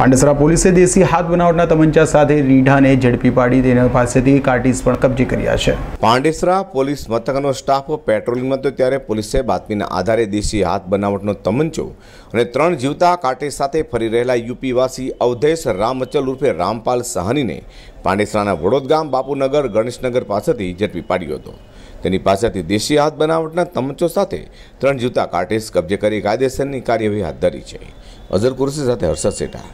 પાંડસરા પોલીસે દેશી હાથ બનાવટના તમંચા સાથે રીઢાને ઝડપી પાડી તેના પાસેથી કાર્ટીસ પણ કબજે કર્યા છે પાંડેસરા પોલીસ મથકનો સ્ટાફ પેટ્રોલિંગમાં હતો ત્યારે પોલીસે બાતમીના આધારે દેશી હાથ બનાવટનો તમંચો અને ત્રણ જીવતા કાર્ટીસ સાથે ફરી રહેલા યુપીવાસી અવધેશ રામચલ ઉર્ફે રામપાલ સાહનીને પાંડેસરાના વડોદ ગામ બાપુનગર ગણેશનગર પાસેથી ઝડપી પાડ્યો હતો તેની પાસેથી દેશી હાથ બનાવટના તમંચો સાથે ત્રણ જીવતા કાર્ટીસ કબજે કરી કાયદેસરની કાર્યવાહી હાથ ધરી છે અઝર કુરશી સાથે હર્ષદ શેઠા